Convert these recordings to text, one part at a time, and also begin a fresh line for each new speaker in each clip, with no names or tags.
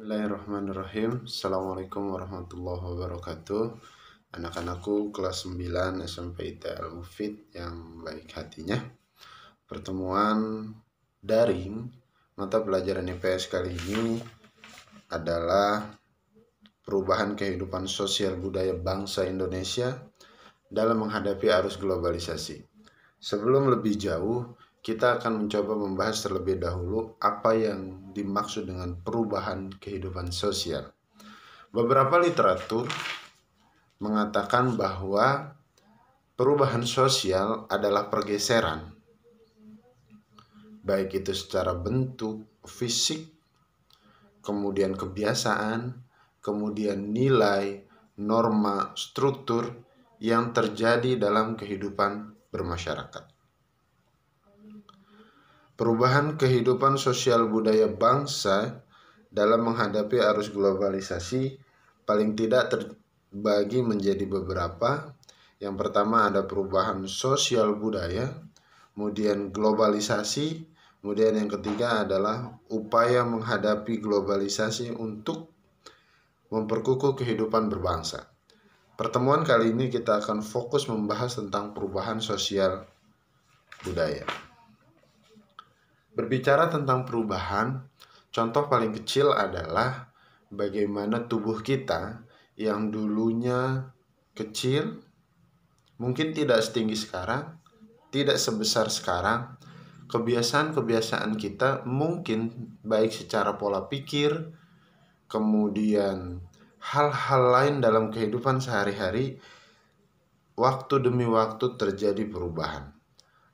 Bismillahirrahmanirrahim. Assalamualaikum warahmatullahi wabarakatuh. Anak-anakku kelas 9 SMP ITL Mufid yang baik hatinya. Pertemuan daring mata pelajaran IPS kali ini adalah perubahan kehidupan sosial budaya bangsa Indonesia dalam menghadapi arus globalisasi. Sebelum lebih jauh, kita akan mencoba membahas terlebih dahulu apa yang dimaksud dengan perubahan kehidupan sosial. Beberapa literatur mengatakan bahwa perubahan sosial adalah pergeseran, baik itu secara bentuk fisik, kemudian kebiasaan, kemudian nilai, norma, struktur yang terjadi dalam kehidupan bermasyarakat. Perubahan kehidupan sosial budaya bangsa dalam menghadapi arus globalisasi paling tidak terbagi menjadi beberapa. Yang pertama ada perubahan sosial budaya, kemudian globalisasi, kemudian yang ketiga adalah upaya menghadapi globalisasi untuk memperkukuh kehidupan berbangsa. Pertemuan kali ini kita akan fokus membahas tentang perubahan sosial budaya. Berbicara tentang perubahan, contoh paling kecil adalah bagaimana tubuh kita yang dulunya kecil, mungkin tidak setinggi sekarang, tidak sebesar sekarang. Kebiasaan-kebiasaan kita mungkin baik secara pola pikir, kemudian hal-hal lain dalam kehidupan sehari-hari, waktu demi waktu terjadi perubahan.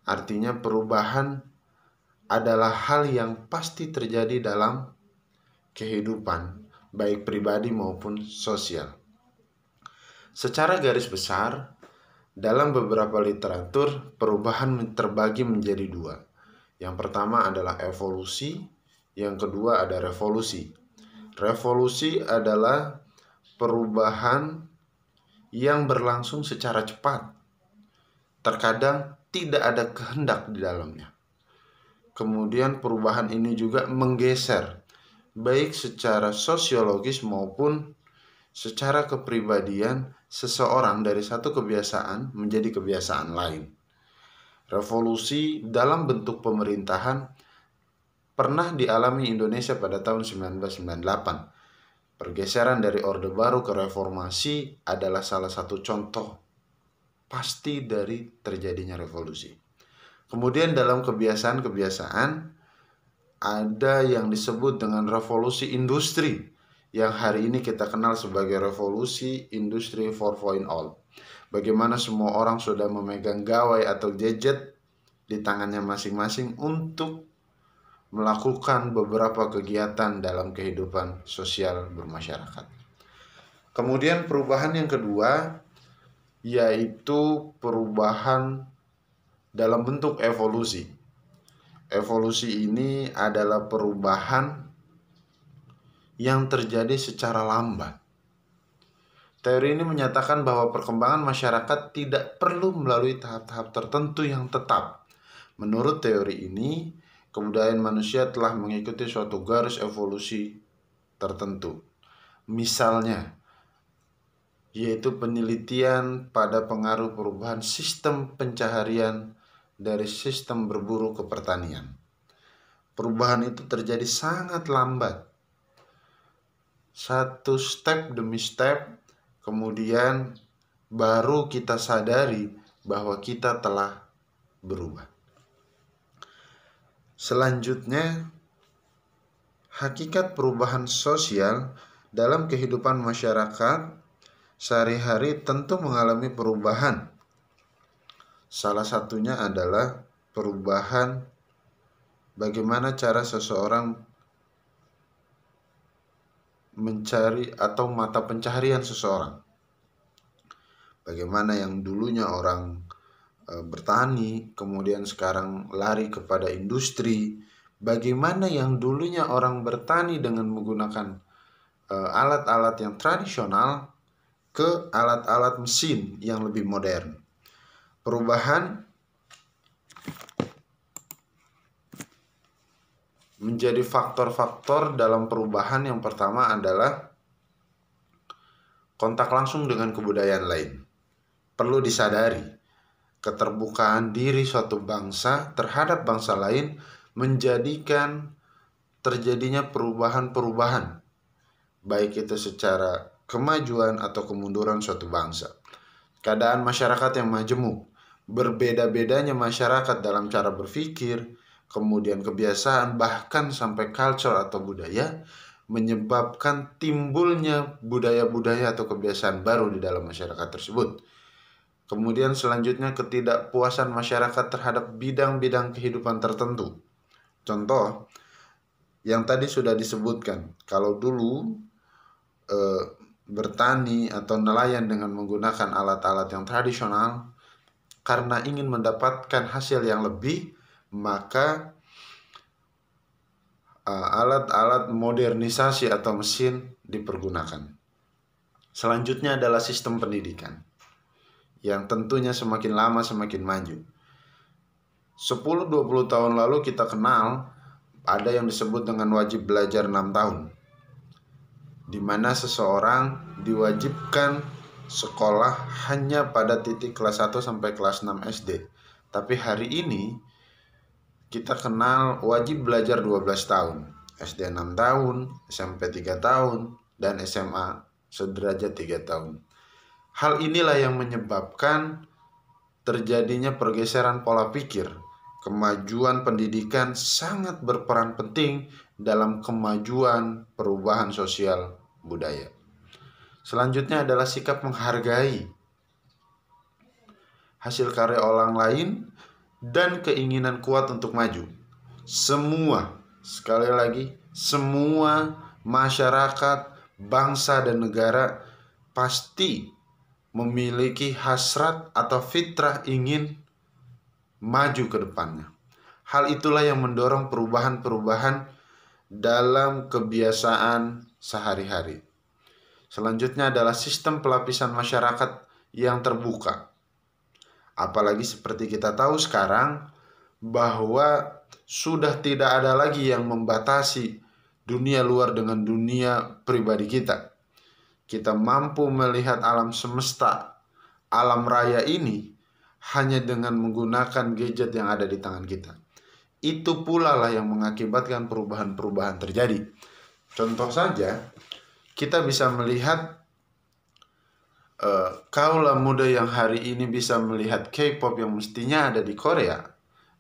Artinya, perubahan adalah hal yang pasti terjadi dalam kehidupan, baik pribadi maupun sosial. Secara garis besar, dalam beberapa literatur, perubahan terbagi menjadi dua. Yang pertama adalah evolusi, yang kedua ada revolusi. Revolusi adalah perubahan yang berlangsung secara cepat, terkadang tidak ada kehendak di dalamnya. Kemudian perubahan ini juga menggeser baik secara sosiologis maupun secara kepribadian seseorang dari satu kebiasaan menjadi kebiasaan lain. Revolusi dalam bentuk pemerintahan pernah dialami Indonesia pada tahun 1998. Pergeseran dari Orde Baru ke Reformasi adalah salah satu contoh pasti dari terjadinya revolusi. Kemudian dalam kebiasaan-kebiasaan ada yang disebut dengan revolusi industri yang hari ini kita kenal sebagai revolusi industri 4.0. Bagaimana semua orang sudah memegang gawai atau gadget di tangannya masing-masing untuk melakukan beberapa kegiatan dalam kehidupan sosial bermasyarakat. Kemudian perubahan yang kedua yaitu perubahan dalam bentuk evolusi. Evolusi ini adalah perubahan yang terjadi secara lambat. Teori ini menyatakan bahwa perkembangan masyarakat tidak perlu melalui tahap-tahap tertentu yang tetap. Menurut teori ini, kebudayaan manusia telah mengikuti suatu garis evolusi tertentu. Misalnya, yaitu penelitian pada pengaruh perubahan sistem pencaharian dari sistem berburu ke pertanian. Perubahan itu terjadi sangat lambat. Satu step demi step, kemudian baru kita sadari bahwa kita telah berubah. Selanjutnya, hakikat perubahan sosial dalam kehidupan masyarakat sehari-hari tentu mengalami perubahan Salah satunya adalah perubahan bagaimana cara seseorang mencari atau mata pencaharian seseorang. Bagaimana yang dulunya orang e, bertani, kemudian sekarang lari kepada industri. Bagaimana yang dulunya orang bertani dengan menggunakan e, alat-alat e, yang tradisional ke alat-alat mesin yang lebih modern perubahan menjadi faktor-faktor dalam perubahan yang pertama adalah kontak langsung dengan kebudayaan lain. Perlu disadari, keterbukaan diri suatu bangsa terhadap bangsa lain menjadikan terjadinya perubahan-perubahan, baik itu secara kemajuan atau kemunduran suatu bangsa. Keadaan masyarakat yang majemuk, berbeda-bedanya masyarakat dalam cara berpikir, kemudian kebiasaan, bahkan sampai culture atau budaya, menyebabkan timbulnya budaya-budaya atau kebiasaan baru di dalam masyarakat tersebut. Kemudian selanjutnya ketidakpuasan masyarakat terhadap bidang-bidang kehidupan tertentu. Contoh yang tadi sudah disebutkan, kalau dulu e, bertani atau nelayan dengan menggunakan alat-alat yang tradisional karena ingin mendapatkan hasil yang lebih, maka eh, alat-alat uh, modernisasi atau mesin dipergunakan. Selanjutnya adalah sistem pendidikan yang tentunya semakin lama semakin maju. 10-20 tahun lalu kita kenal ada yang disebut dengan wajib belajar 6 tahun. Di mana seseorang diwajibkan sekolah hanya pada titik kelas 1 sampai kelas 6 SD. Tapi hari ini kita kenal wajib belajar 12 tahun, SD 6 tahun, SMP 3 tahun, dan SMA sederajat 3 tahun. Hal inilah yang menyebabkan terjadinya pergeseran pola pikir. Kemajuan pendidikan sangat berperan penting dalam kemajuan perubahan sosial budaya. Selanjutnya adalah sikap menghargai hasil karya orang lain dan keinginan kuat untuk maju. Semua, sekali lagi, semua masyarakat, bangsa dan negara pasti memiliki hasrat atau fitrah ingin maju ke depannya. Hal itulah yang mendorong perubahan-perubahan dalam kebiasaan sehari-hari. Selanjutnya adalah sistem pelapisan masyarakat yang terbuka. Apalagi seperti kita tahu sekarang bahwa sudah tidak ada lagi yang membatasi dunia luar dengan dunia pribadi kita. Kita mampu melihat alam semesta, alam raya ini hanya dengan menggunakan gadget yang ada di tangan kita. Itu pula lah yang mengakibatkan perubahan-perubahan terjadi. Contoh saja, kita bisa melihat uh, kaulah muda yang hari ini bisa melihat K-pop yang mestinya ada di Korea.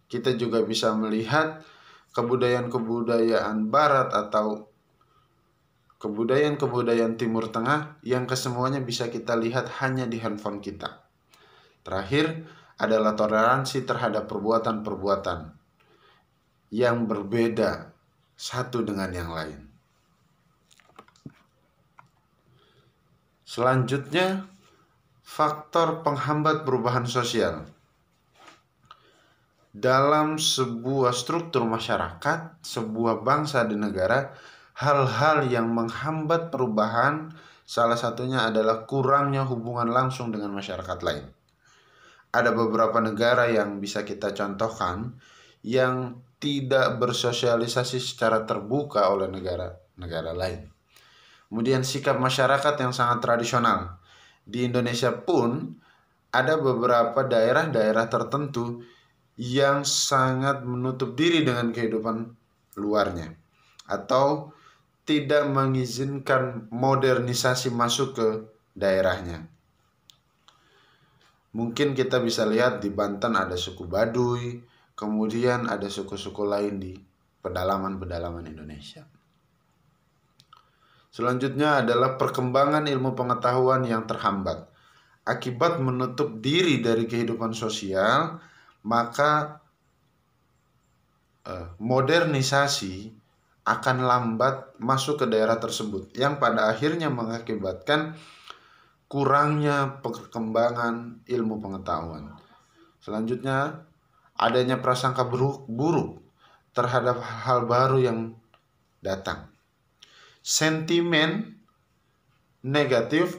Kita juga bisa melihat kebudayaan-kebudayaan barat atau kebudayaan-kebudayaan Timur Tengah yang kesemuanya bisa kita lihat hanya di handphone kita. Terakhir adalah toleransi terhadap perbuatan-perbuatan yang berbeda satu dengan yang lain. Selanjutnya, faktor penghambat perubahan sosial. Dalam sebuah struktur masyarakat, sebuah bangsa dan negara, hal-hal yang menghambat perubahan salah satunya adalah kurangnya hubungan langsung dengan masyarakat lain. Ada beberapa negara yang bisa kita contohkan yang tidak bersosialisasi secara terbuka oleh negara-negara lain. Kemudian sikap masyarakat yang sangat tradisional. Di Indonesia pun ada beberapa daerah-daerah tertentu yang sangat menutup diri dengan kehidupan luarnya atau tidak mengizinkan modernisasi masuk ke daerahnya. Mungkin kita bisa lihat di Banten ada suku Baduy, kemudian ada suku-suku lain di pedalaman-pedalaman Indonesia. Selanjutnya adalah perkembangan ilmu pengetahuan yang terhambat. Akibat menutup diri dari kehidupan sosial, maka eh, modernisasi akan lambat masuk ke daerah tersebut yang pada akhirnya mengakibatkan kurangnya perkembangan ilmu pengetahuan. Selanjutnya, adanya prasangka buruk, buruk terhadap hal baru yang datang sentimen negatif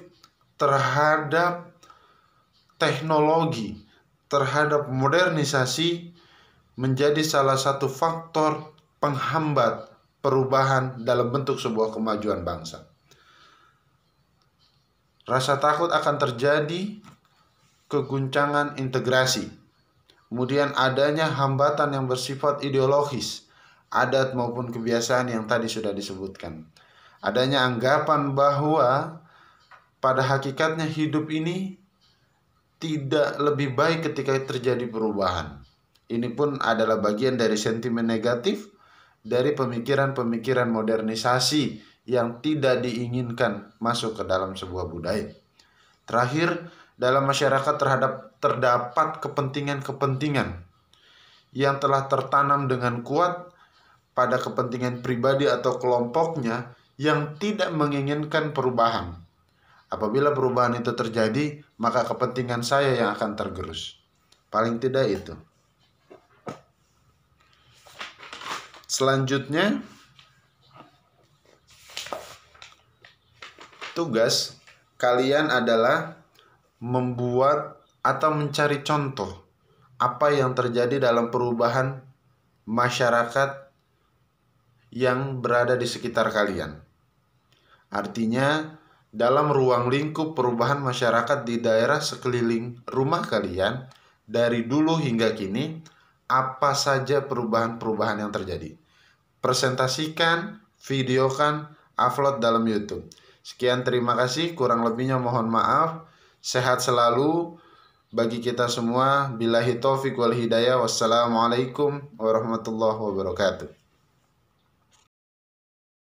terhadap teknologi, terhadap modernisasi menjadi salah satu faktor penghambat perubahan dalam bentuk sebuah kemajuan bangsa. Rasa takut akan terjadi keguncangan integrasi. Kemudian adanya hambatan yang bersifat ideologis, adat maupun kebiasaan yang tadi sudah disebutkan adanya anggapan bahwa pada hakikatnya hidup ini tidak lebih baik ketika terjadi perubahan. Ini pun adalah bagian dari sentimen negatif dari pemikiran-pemikiran modernisasi yang tidak diinginkan masuk ke dalam sebuah budaya. Terakhir, dalam masyarakat terhadap terdapat kepentingan-kepentingan yang telah tertanam dengan kuat pada kepentingan pribadi atau kelompoknya yang tidak menginginkan perubahan. Apabila perubahan itu terjadi, maka kepentingan saya yang akan tergerus. Paling tidak itu. Selanjutnya, tugas kalian adalah membuat atau mencari contoh apa yang terjadi dalam perubahan masyarakat yang berada di sekitar kalian. Artinya, dalam ruang lingkup perubahan masyarakat di daerah sekeliling rumah kalian, dari dulu hingga kini, apa saja perubahan-perubahan yang terjadi. Presentasikan, videokan, upload dalam YouTube. Sekian terima kasih, kurang lebihnya mohon maaf. Sehat selalu bagi kita semua. Bilahi taufiq wal hidayah. Wassalamualaikum warahmatullahi wabarakatuh.